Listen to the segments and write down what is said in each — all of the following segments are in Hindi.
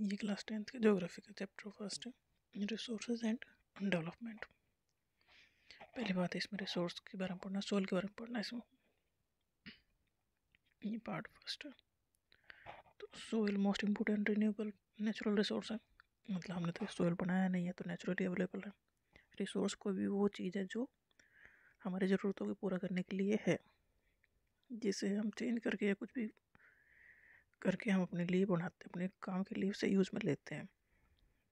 ये क्लास टेंथ का जोग्राफी का चैप्टर फर्स्ट है रिसोर्स एंड डेवलपमेंट पहली बात है इसमें रिसोर्स के बारे में पढ़ना सोल के बारे में पढ़ना इसमें ये पार्ट फर्स्ट है तो soil most important renewable natural resource है मतलब हमने तो सोइल बनाया नहीं है तो नेचुरली अवेलेबल है रिसोर्स कोई भी वो चीज़ है जो हमारी ज़रूरतों को पूरा करने के लिए है जिसे हम चेंज करके या कुछ भी करके हम अपने लिए बनाते हैं अपने काम के लिए उसे यूज़ में लेते हैं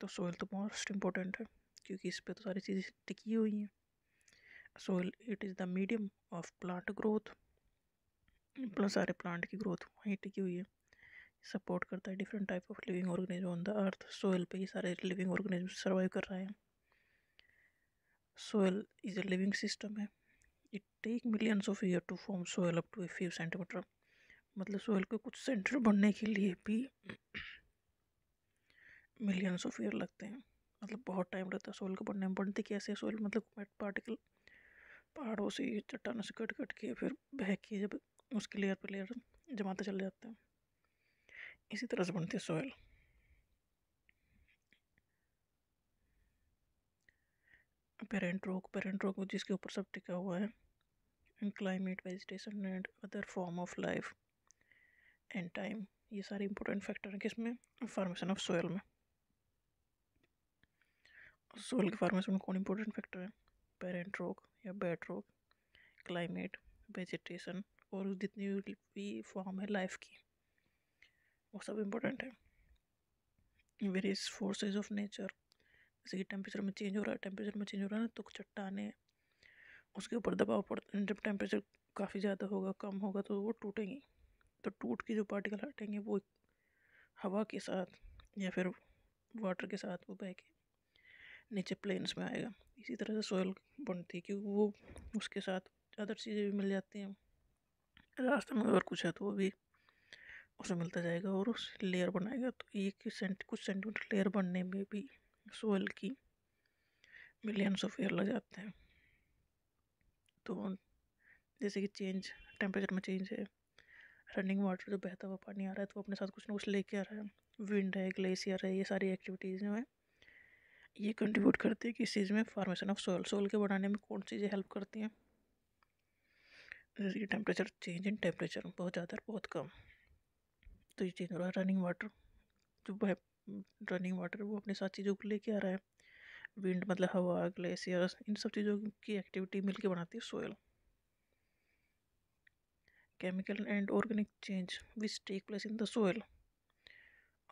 तो सोइल तो मोस्ट इम्पोर्टेंट है क्योंकि इस पर तो सारी चीज़ें टिकी हुई हैं soil it is the medium of plant growth plus सारे प्लांट की ग्रोथ वहीं टिकी हुई है सपोर्ट करता है different type of living organism on the earth soil पे ही सारे लिविंग ऑर्गेनिज्म सर्वाइव कर रहे हैं soil is a living system है it take millions of year to form soil up to a few centimeter मतलब सोहेल को कुछ सेंटर बनने के लिए भी मिलियंस ऑफ ईयर लगते हैं मतलब बहुत टाइम लगता है सोयल को बनने में बनते कैसे सोइल मतलब पार्टिकल पहाड़ों से चट्टानों से कट कट के फिर बह के जब उसके लेयर पर लेयर जमाते चले जाते हैं इसी तरह से बनती है सोयल पेरेंट रोक पेरेंट रोक जिसके ऊपर सब टिका हुआ है climate vegetation and other form of life and time ये सारे इंपॉर्टेंट फैक्टर हैं किसमें फार्मेशन ऑफ सोयल में सोयल के फार्मेशन में कौन इंपॉर्टेंट फैक्टर है पेरेंट रोग या बैट रोग क्लाइमेट वेजिटेशन और जितनी भी फॉर्म है लाइफ की वो सब इम्पोर्टेंट है वेरियस फोर्सेज ऑफ नेचर जैसे कि टेम्परेचर में चेंज हो रहा है टेम्परेचर में चेंज हो रहा है ना तो चट्टाने उसके ऊपर दबाव पड़ जब टेम्परेचर काफ़ी ज़्यादा होगा कम होगा तो वो टूटेंगी तो टूट के जो पार्टिकल हटेंगे वो हवा के साथ या फिर वाटर के साथ वो बह के नीचे प्लेन्स में आएगा इसी तरह से सोयल बनती है क्योंकि वो उसके साथ अदर चीज़ें भी मिल जाती हैं रास्ते में अगर कुछ है तो वो भी उसे मिलता जाएगा और उस लेयर बनाएगा तो एक सेंट कुछ सेंटीमीटर लेयर बनने में भी सोयल की मिलियंस ऑफ ईयर लग जाते हैं तो जैसे कि चेंज टेम्परेचर में चेंज है रनिंग वाटर जो बहता हुआ पानी आ रहा है तो वो अपने साथ कुछ ना कुछ लेके आ रहा है विंड है ग्लेशियर है ये सारी एक्टिविटीज़ जो हैं ये कंट्रीब्यूट करती है कि इस चीज़ में फार्मेशन ऑफ सोयल सोयल के बढ़ाने में कौन सी चीज़ें हेल्प करती हैं जैसे कि टेम्परेचर चेंज इन टेम्परेचर बहुत ज़्यादा बहुत कम तो ये चेंज हो रहा है रनिंग वाटर जो है रनिंग वाटर वो अपने साथ चीज़ों को लेके आ रहा है विंड मतलब हवा ग्लेशियर्स इन सब चीज़ों की एक्टिविटी मिलके बनाती है soil chemical and organic change which take place in the soil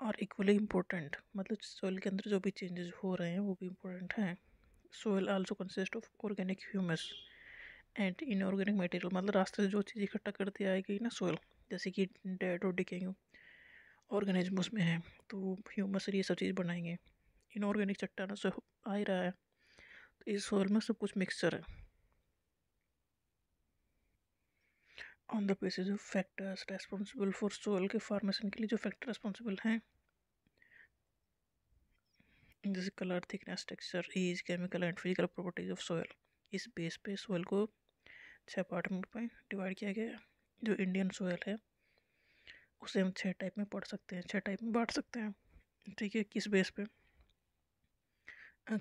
are equally important मतलब सॉइल के अंदर जो भी चेंजेस हो रहे हैं वो भी इम्पोर्टेंट हैं soil also consist of organic humus and inorganic material मतलब रास्ते से जो चीज़ इकट्ठा करती आएगी ना सॉइल जैसे कि डेड और डिकेंग ऑर्गेनिज्म उसमें है तो ह्यूमस ये सब चीज़ बनाएंगे इनऑर्गेनिक चट्टानों से आ ही रहा है तो इस सॉइल में सब कुछ मिक्सचर है on the basis of factors responsible for soil के फार्मेशन के लिए जो फैक्टर रेस्पॉन्सिबल हैं जैसे colour thickness texture age chemical and physical properties of soil इस बेस पे सोयल को छः पार्ट में डिवाइड किया गया जो इंडियन सोयल है उसे हम छः टाइप में पढ़ सकते हैं छः टाइप में बांट सकते हैं ठीक है किस बेस पे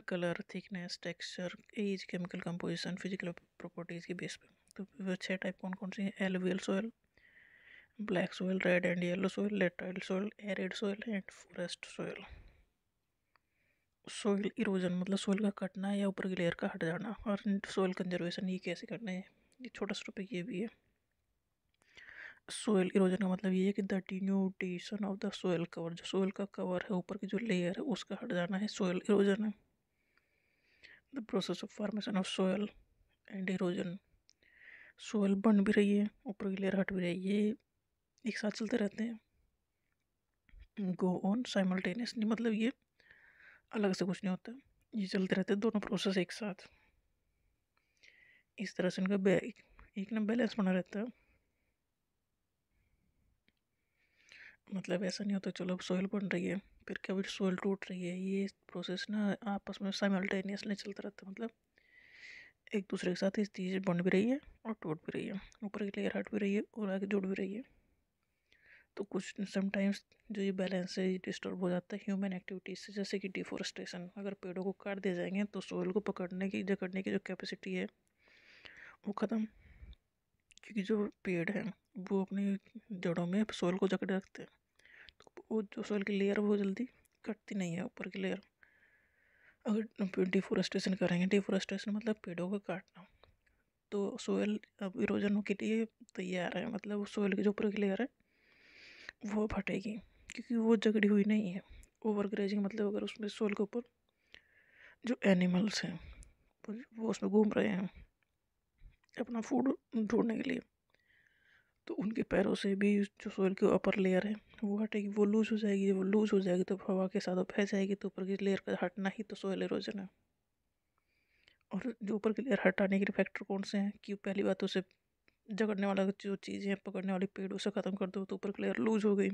colour thickness texture age chemical composition physical properties के बेस पे तो छः टाइप कौन कौन सी हैं alluvial soil black soil red and yellow soil laterite soil arid soil and forest soil soil erosion मतलब सोयल का कटना या ऊपर की लेयर का हट जाना और सोयल कंजर्वेशन ये कैसे करना है ये छोटा सा टॉपिक ये भी है सोयल इरोजन का मतलब ये है कि the denudation of the soil cover जो सोयल का कवर है ऊपर की जो लेयर है उसका हट जाना है सोयल इरोजन है the process of formation of soil and erosion soil बन भी रही है ऊपर की लेयर हट भी रही है ये एक साथ चलते रहते हैं गो ऑन साइमल्टेनियसली मतलब ये अलग से कुछ नहीं होता ये चलते रहते हैं दोनों प्रोसेस एक साथ इस तरह से इनका बै एक ना बैलेंस बना रहता है मतलब ऐसा नहीं होता चलो अब सोयल बन रही है फिर कभी सोयल टूट रही है ये प्रोसेस ना आपस में साइमल्टेनियसली चलता रहता है मतलब एक दूसरे के साथ इस चीज़ बन भी रही है और टूट भी रही है ऊपर की लेयर हट भी रही है और आगे जुड़ भी रही है तो कुछ समटाइम्स जो ये बैलेंस है डिस्टर्ब हो जाता है ह्यूमन एक्टिविटीज से जैसे कि डिफोरेस्टेशन अगर पेड़ों को काट दिए जाएंगे तो सोयल को पकड़ने की जकड़ने की जो कैपेसिटी है वो ख़त्म क्योंकि जो पेड़ हैं वो अपनी जड़ों में सोयल को जकड़े रखते हैं तो वो जो सोयल की लेयर वो जल्दी कटती नहीं है ऊपर की लेयर अगर डिफोरेस्टेशन करेंगे डिफोरेस्टेशन मतलब पेड़ों को काटना तो सोयल अब इरोजन के लिए तैयार है मतलब सोयल के जो ऊपर की लेयर है वो फटेगी क्योंकि वो जगड़ी हुई नहीं है ओवर ग्रेजिंग मतलब अगर उसमें सोयल के ऊपर जो एनिमल्स हैं वो उसमें घूम रहे हैं अपना फूड ढूंढने के लिए तो उनके पैरों से भी जो सोयल की अपर लेयर है वो हटेगी वो लूज़ हो जाएगी जब वो लूज़ हो जाएगी तो हवा के साथ फैल जाएगी तो ऊपर की लेयर का हटना ही तो सोयल एरोजन है और जो ऊपर की लेयर हटाने के फैक्टर कौन से हैं कि पहली बात तो उसे जगड़ने वाला जो चीज़ें हैं पकड़ने वाली पेड़ उसे ख़त्म कर दो तो ऊपर की लेयर लूज़ हो गई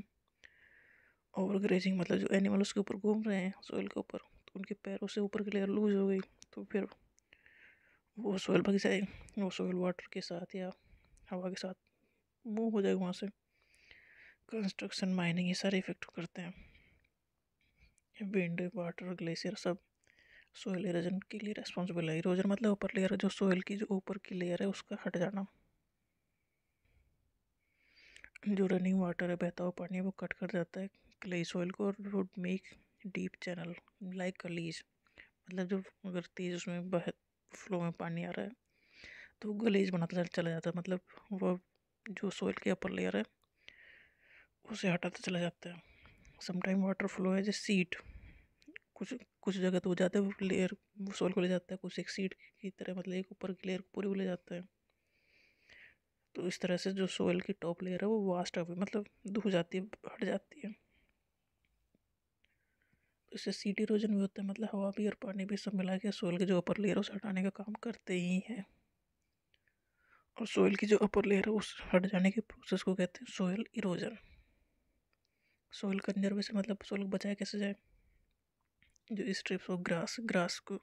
ओवर ग्रेजिंग मतलब जो एनिमल उसके ऊपर घूम रहे हैं सोयल के ऊपर तो उनके पैरों से ऊपर की लेयर लूज़ हो गई तो फिर वो सोयल भग जाएगी वो सोयल वाटर के साथ या हवा के साथ वो हो जाएगा वहाँ से कंस्ट्रक्शन माइनिंग ये सारे इफेक्ट करते हैं विंड वाटर ग्लेशियर सब सोयल इरोजन के लिए रेस्पॉन्सिबल है इरोजन मतलब ऊपर लेयर जो सोयल की जो ऊपर की लेयर है उसका हट जाना जो रनिंग वाटर है बहता हुआ पानी वो कट कर जाता है क्ले सोयल को और would make deep channel like gullies मतलब जो अगर तेज़ उसमें बह फ्लो में पानी आ रहा है तो गलीज बनाता चला जाता है मतलब वह जो सोइल की अपर लेयर है उसे हटाते चला जाता है समटाइम वाटर फ्लो है जैसे सीट कुछ कुछ जगह तो वो जाता है लेयर सोइल को ले जाता है कुछ एक सीट की तरह मतलब एक ऊपर की लेयर पूरी ले जाता है तो इस तरह से जो सोइल की टॉप लेयर है वो वास्ट अवे मतलब धो जाती है हट जाती है तो इससे सीट इरोजन भी होता है मतलब हवा भी और पानी भी सब मिला के सोइल के जो अपर लेयर है उसे हटाने का काम करते ही हैं और सोइल की जो अपर लेयर है उस हट जाने के प्रोसेस को कहते हैं सोइल इरोजन सोइल कंजर्वेशन मतलब सोइल को बचाया कैसे जाए जो स्ट्रिप्स ऑफ ग्रास ग्रास को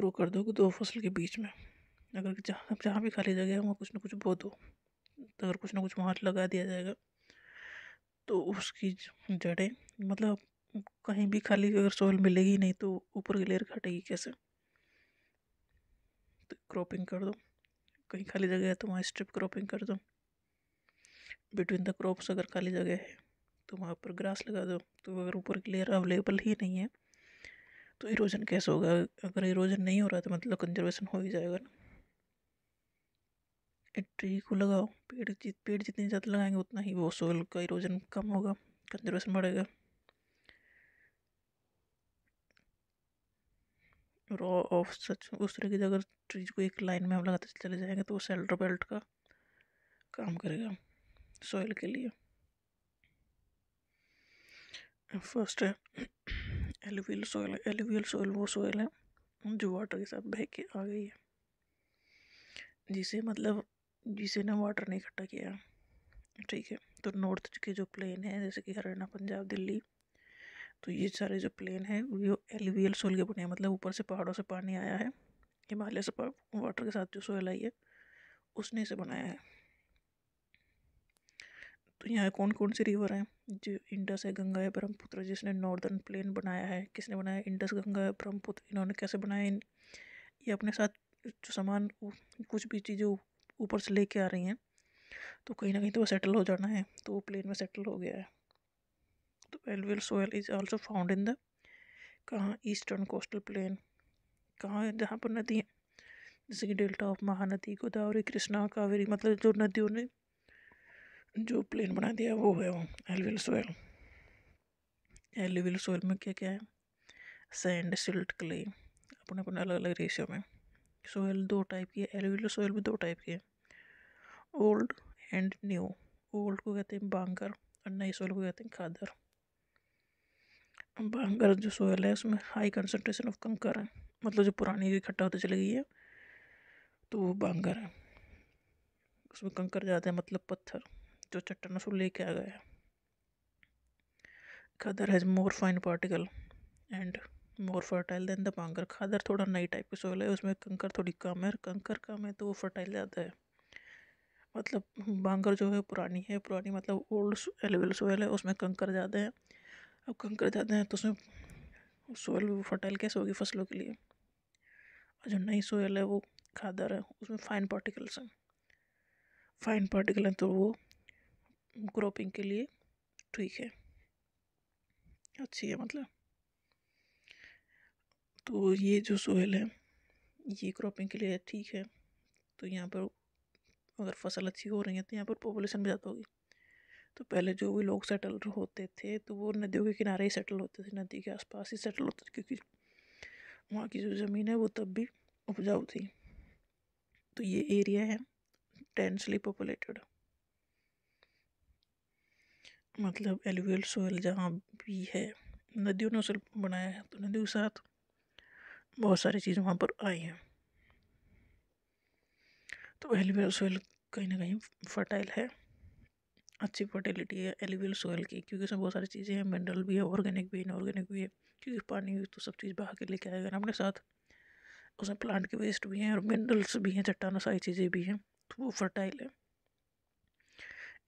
ग्रो कर दो दो फसल के बीच में अगर जहाँ जहाँ भी खाली जगह है वहाँ कुछ ना कुछ बो दो तो अगर कुछ ना कुछ वहाँ लगा दिया जाएगा तो उसकी जड़ें मतलब कहीं भी खाली अगर सोइल मिलेगी नहीं तो ऊपर की लेयर घटेगी कैसे तो क्रॉपिंग कर दो कहीं खाली जगह है तो वहाँ स्ट्रिप क्रॉपिंग कर दो बिटवीन द क्रॉप्स अगर खाली जगह है तो वहाँ पर ग्रास लगा दो तो अगर ऊपर की लेयर अवेलेबल ही नहीं है तो इरोजन कैसे होगा अगर इरोजन नहीं हो रहा तो मतलब कंजर्वेशन हो ही जाएगा ना एक ट्री को लगाओ पेड़ जित पेड़ जितने ज़्यादा लगाएंगे उतना ही वो सोयल का इरोजन कम होगा कंजर्वेशन बढ़ेगा रॉ ऑफ सच उस तरह की अगर चीज़ को एक लाइन में हम लगाते चले जाएंगे तो वो सेल्टर बेल्ट का काम करेगा सॉइल के लिए फर्स्ट है एलुवियल सॉइल एलुवियल सॉइल वो सॉइल है जो वाटर के साथ बह के आ गई है जिसे मतलब जिसे ना वाटर नहीं इकट्ठा किया ठीक है तो नॉर्थ के जो प्लेन है जैसे कि हरियाणा पंजाब दिल्ली तो ये सारे जो प्लेन है वो एल सोल के बने हैं मतलब ऊपर से पहाड़ों से पानी आया है हिमालय से वाटर के साथ जो सोयल आई है उसने इसे बनाया है तो यहाँ कौन कौन सी रिवर हैं जो इंडस है गंगा है ब्रह्मपुत्र जिसने नॉर्दर्न प्लेन बनाया है किसने बनाया इंडस गंगा है ब्रह्मपुत्र इन्होंने कैसे बनाया इन ये अपने साथ जो सामान कुछ भी चीज़ें ऊपर से लेके आ रही हैं तो कहीं ना कहीं तो वो सेटल हो जाना है तो वो प्लेन में सेटल हो गया है alluvial soil is also found in the कहाँ ईस्टर्न कोस्टल प्लेन कहाँ जहाँ पर नदी है जैसे कि डेल्टा ऑफ महानदी गोदावरी कृष्णा कावेरी मतलब जो नदियों ने जो प्लेन बना दिया वो है वो एलविल सोयल एलविल सोयल में क्या क्या है सैंड सिल्ट क्ले अपने अपने अलग अलग रेशियो में सोयल दो टाइप की है एलविल सोयल भी दो टाइप की है ओल्ड एंड न्यू ओल्ड को कहते हैं बांगर और नई सोयल को कहते हैं खादर भयंकर जो सोयल है उसमें हाई कंसनट्रेशन ऑफ कंकर है मतलब जो पुरानी इकट्ठा होती चली गई है तो वो बांगर है उसमें कंकर ज़्यादा है मतलब पत्थर जो चट्टान से लेके आ गया है khadar has more fine particle and more fertile than the bangar khadar थोड़ा नई टाइप की सोयल है उसमें कंकर थोड़ी कम है कंकर कम है तो वो फर्टाइल ज़्यादा है मतलब बांगर जो है पुरानी है पुरानी मतलब ओल्ड एलिवल सोयल है उसमें कंकर ज़्यादा है और कंकर जाते हैं तो उसमें सोयल फर्टाइल कैसे होगी फसलों के लिए और जो नई सोयल है वो खादर है उसमें फाइन पार्टिकल्स हैं फाइन पार्टिकल हैं तो वो क्रॉपिंग के लिए ठीक है अच्छी है मतलब तो ये जो सोयल है ये क्रॉपिंग के लिए ठीक है तो यहाँ पर अगर फसल अच्छी हो रही है तो यहाँ पर पॉपुलेशन भी ज़्यादा होगी तो पहले जो भी लोग सेटल होते थे तो वो नदियों के किनारे ही सेटल होते थे नदी के आसपास ही सेटल होते थे क्योंकि वहाँ की जो ज़मीन है वो तब भी उपजाऊ थी तो ये एरिया है डेंसली पॉपुलेटेड मतलब एलुवियल सोयल जहाँ भी है नदियों ने उसे बनाया है तो नदियों के साथ बहुत सारी चीज़ वहाँ पर आई हैं तो एलुवियल सोयल कहीं ना कहीं फर्टाइल है अच्छी फर्टिलिटी है एलिवियल सॉइल की क्योंकि उसमें बहुत सारी चीज़ें हैं मिनरल भी है ऑर्गेनिक भी इनऑर्गेनिक भी है क्योंकि पानी तो सब चीज़ बहा के लेके आएगा ना अपने साथ उसमें प्लांट के वेस्ट भी हैं और मिनरल्स भी हैं चट्टान सारी चीज़ें भी हैं तो वो फर्टाइल है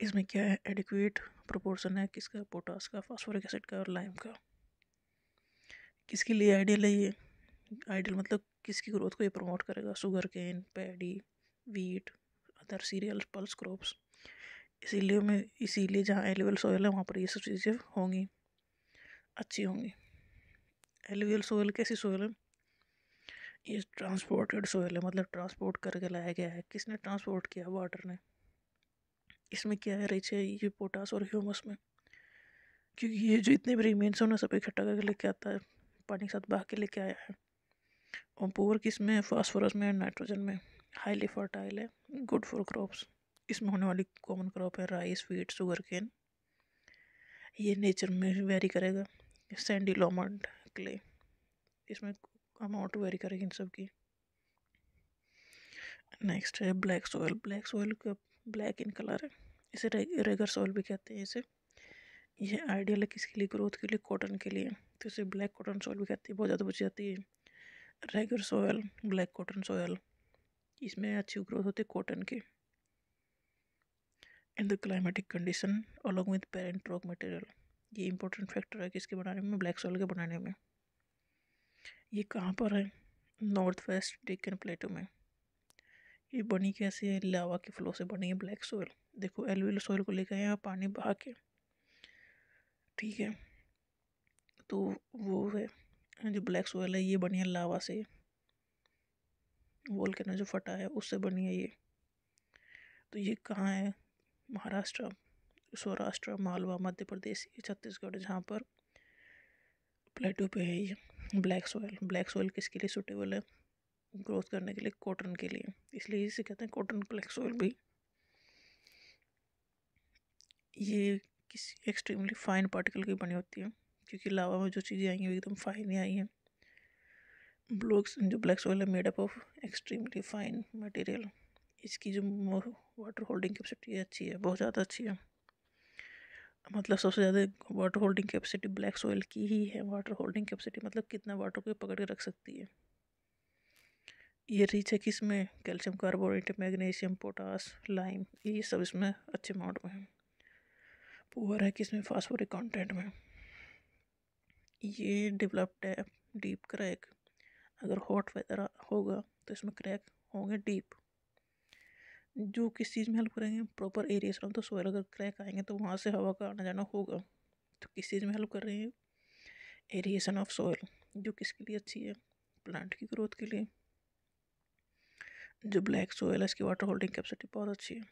इसमें क्या है एडिक्वेट प्रोपोर्शन है किसका पोटास का फॉस्फोरिक एसिड का और लाइम का किसके लिए आइडियल है ये आइडियल मतलब किसकी ग्रोथ को ये प्रमोट करेगा sugarcane paddy wheat other cereal pulse crops इसीलिए मैं इसीलिए जहाँ एलुअल सोयल है वहाँ पर ये सब चीज़ें होंगी अच्छी होंगी एलिवियल सोयल कैसी सोयल है ये ट्रांसपोर्टेड सोयल है मतलब ट्रांसपोर्ट करके लाया गया है किसने ट्रांसपोर्ट किया वाटर ने इसमें क्या है रिच है ये पोटास और ह्यूमस में क्योंकि ये जो इतने भी रिमेन्स हैं उन्हें सब इकट्ठा करके लेके आता है पानी के साथ बहा के लेके आया है और पोवर किस में फॉस्फोरस में नाइट्रोजन में हाईली फर्टाइल है गुड फॉर क्रॉप्स इसमें होने वाली कॉमन क्रॉप है राइस वीट शुगर केन ये नेचर में वेरी करेगा सैंडी लोमंड क्ले इसमें अमाउंट वेरी करेगी इन सब की नेक्स्ट है ब्लैक सॉयल ब्लैक सॉइल का ब्लैक इन कलर है इसे रेगर सॉइल भी कहते हैं इसे यह आइडियल है किसके लिए ग्रोथ के लिए कॉटन के लिए तो इसे ब्लैक कॉटन सॉयल भी कहते हैं बहुत ज़्यादा बची जाती है regur soil black cotton soil इसमें अच्छी ग्रोथ होती है कॉटन की and the climatic condition along with parent rock material ये इंपॉर्टेंट फैक्टर है किसके बनाने में ब्लैक सॉइल के बनाने में ये कहाँ पर है नॉर्थ वेस्ट डेकन प्लेटो में ये बनी कैसे है लावा के फ्लो से बनी है ब्लैक सॉइल देखो एलवेल सॉइल को लेकर यहाँ पानी बहा के ठीक है तो वो है जो ब्लैक सॉइल है ये बनी है लावा से के ना जो फटा है उससे बनी है ये तो ये कहाँ है महाराष्ट्र सौराष्ट्र मालवा मध्य प्रदेश छत्तीसगढ़ जहाँ पर प्लेटो पे है ये ब्लैक सोयल ब्लैक सॉइल किसके लिए सूटेबल है ग्रोथ करने के लिए कॉटन के लिए इसलिए इसे कहते हैं कॉटन ब्लैक सोयल भी ये किसी एक्सट्रीमली फाइन पार्टिकल की बनी होती है क्योंकि लावा में जो चीज़ें आई हैं वो एकदम फाइन ही आई हैं ब्लॉक्स जो ब्लैक सॉयल है made up of extremely fine material इसकी जो वाटर होल्डिंग कैपेसिटी अच्छी है बहुत ज़्यादा अच्छी है मतलब सबसे ज़्यादा water holding capacity black soil की ही है वाटर होल्डिंग कैपेसिटी मतलब कितना वाटर को पकड़ के रख सकती है ये रिच है कि इसमें calcium carbonate magnesium potash lime ये सब इसमें अच्छे अमाउंट में है पुअर है कि इसमें फास्फोरिक कंटेंट में ये डेवलप्ड है डीप क्रैक अगर हॉट वेदर होगा तो इसमें क्रैक होंगे डीप जो किस चीज़ में हेल्प करेंगे प्रॉपर एरिएशन ऑफ तो सोयल अगर क्रैक आएंगे तो वहाँ से हवा का आना जाना होगा तो किस चीज़ में हेल्प कर रहे हैं एरिएशन ऑफ सोयल जो किसके लिए अच्छी है प्लांट की ग्रोथ के लिए जो ब्लैक सोयल है इसकी वाटर होल्डिंग कैपेसिटी बहुत अच्छी है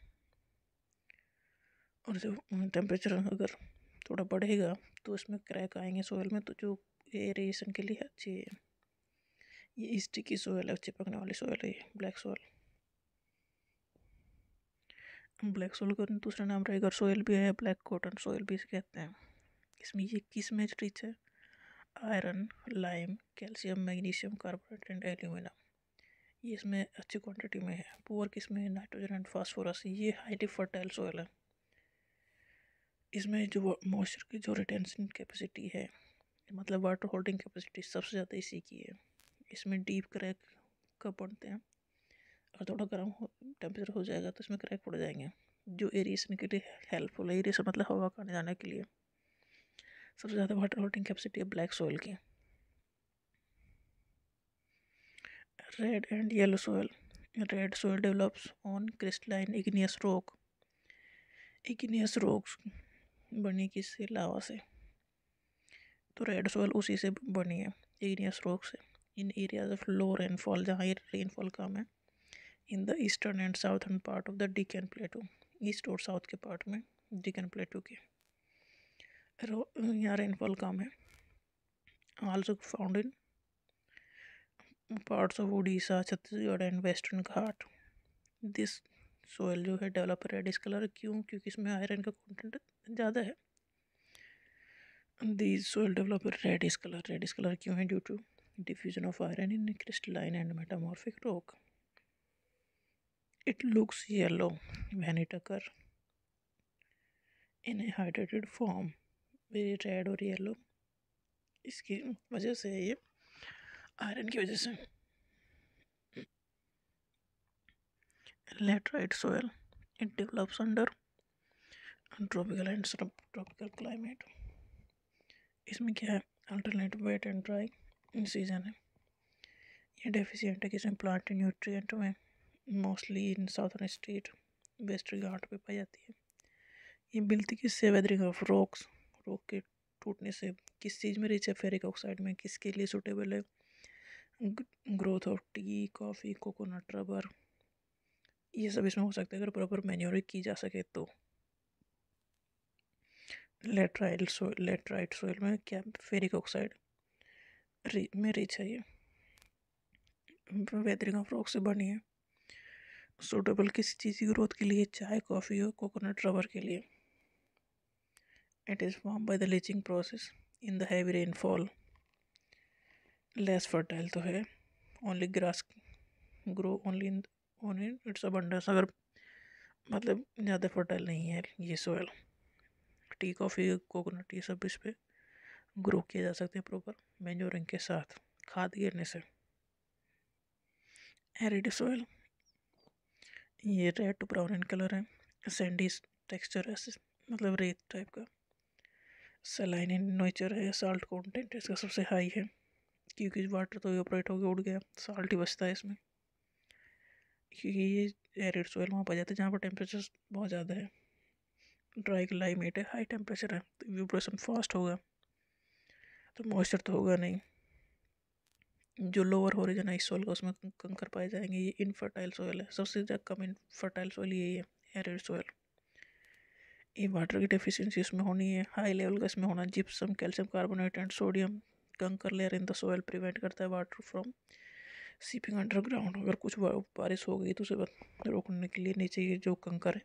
और जब टेम्परेचर अगर थोड़ा बढ़ेगा तो इसमें क्रैक आएंगे सोयल में तो जो एरिएशन के लिए अच्छी है ये स्टिकी सोयल है चिपकने वाली सोयल है ब्लैक सोयल ब्लैक सोल का दूसरा नाम रहेगा सोयल भी है ब्लैक कॉटन सोयल भी इसे कहते हैं इसमें ये किस में रिच है iron lime calcium magnesium carbonate and alumina ये इसमें अच्छी क्वांटिटी में है पुअर किस में नाइट्रोजन एंड फास्फोरस ये हाईली फर्टाइल सोयल है इसमें जो मॉइस्चर की जो रिटेंशन कैपेसिटी है मतलब वाटर होल्डिंग कैपेसिटी सबसे ज़्यादा इसी की है इसमें डीप क्रैक कब बनते हैं और थोड़ा गर्म हो टेम्परेचर हो जाएगा तो इसमें क्रैक पड़ जाएंगे जो एरिएशन के लिए हेल्पफुल है एरिएशन मतलब हवा का आने जाने के लिए सबसे ज़्यादा वाटर होल्डिंग कैपेसिटी है ब्लैक सॉइल की red and yellow soil red soil develops on crystalline igneous rock igneous rock बनी किससे लावा से तो रेड सोयल उसी से बनी है इग्नियस रोक से in areas of low rainfall जहाँ रेनफॉल कम है in the eastern and southern part of the Deccan plateau east और साउथ के पार्ट में डिकन प्लेटू के यहाँ रेनफॉल कम है also found in parts of Orissa Chhattisgarh and western घाट दिस सोयल जो है डेवलप इस कलर क्यों क्योंकि इसमें आयरन का कंटेंट ज़्यादा है दिस सोयल डेवलप इस कलर रेड इस कलर क्यों है due to diffusion of iron in crystalline and metamorphic rock It looks yellow when it occurs in a hydrated form very red और येलो इसकी वजह से ये आयरन की वजह से laterite soil it develops under tropical and subtropical climate इसमें क्या है alternate wet and dry season है ये डेफिशिएंट है किसी प्लांट न्यूट्रिएंट में mostly in southern state western घाट पे पाई जाती है ये मिलती से वेदरिंग ऑफ रॉक्स रॉक के टूटने से किस चीज़ में रिच है फेरिक ऑक्साइड में किसके लिए सूटेबल है growth of tea coffee coconut rubber ये सब इसमें हो सकता है अगर प्रॉपर मैन्योरिंग की जा सके तो लेटराइल सोइल लेटराइट सोइल में क्या फेरिक ऑक्साइड में रिच है ये वेदरिंग ऑफ रॉक से बनी है सूटेबल किसी चीज़ की ग्रोथ के लिए चाय कॉफ़ी और कोकोनट रबर के लिए it is form by the leaching process in the heavy rainfall less fertile तो है only grass grow only in own in its abundance अगर मतलब ज़्यादा फर्टाइल नहीं है ये सोयल टी कॉफ़ी कोकोनट ये सब इस पर ग्रो किए जा सकते हैं प्रॉपर मेन्योरिंग के साथ खाद गिरने से एरिड सोयल ये red to brown in colour है सैंडी टेक्सचर है मतलब रेत टाइप का सलाइन इन नेचर है साल्ट कॉन्टेंट इसका सबसे हाई है क्योंकि वाटर तो ऑपरेट होकर उड़ गया साल्ट ही बचता है इसमें क्योंकि ये एरिड सोयल वहाँ पर जाता है जहाँ पर टेम्परेचर बहुत ज़्यादा है ड्राई क्लाइमेट है हाई टेम्परेचर है तो व्यूप्रेशन फास्ट होगा तो मॉइस्चर तो होगा नहीं जो लोअर होरिजनाइज सोल का उसमें कंकर पाए जाएंगे ये इनफर्टाइल सोयल है सबसे ज़्यादा कम इनफर्टाइल सोयल यही है एरिड सोयल ये वाटर की डिफिशेंसी इसमें होनी है हाई लेवल का इसमें होना gypsum calcium carbonate and sodium kankar layer in the soil prevent करता है वाटर फ्रॉम सीपिंग अंडरग्राउंड अगर कुछ बारिश हो गई तो उसे रोकने के लिए नीचे ये जो कंकर है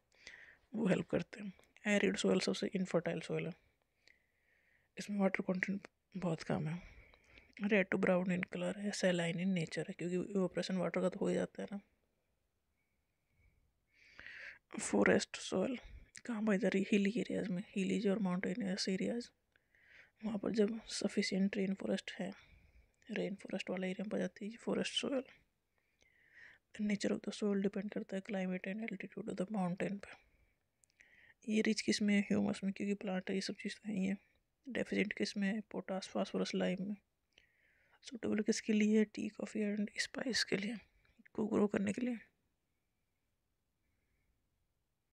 वो हेल्प करते हैं एरिड सोयल सबसे इनफर्टाइल सोयल है इसमें वाटर कंटेंट बहुत कम है red to brown in colour है सेलाइन इन नेचर है क्योंकि ऑपरेशन वाटर का तो हो ही जाता है ना फॉरेस्ट सोयल कहाँ पर इधर हिली एरियाज़ में हिलीज और माउंटेनियस एरियाज़ वहाँ पर जब सफिशेंट रेन फॉरेस्ट है रेन फॉरेस्ट वाला एरिया में जाती है forest soil nature of the soil depend करता है climate and altitude of the mountain पर ये रिच किस में है ह्यूमस में क्योंकि प्लांट ये सब चीज़ नहीं तो है डेफिशेंट किस में है पोटास फास्फोरस लाइम में सूटेबल किसके लिए टी कॉफ़ी एंड स्पाइस के लिए को ग्रो करने के लिए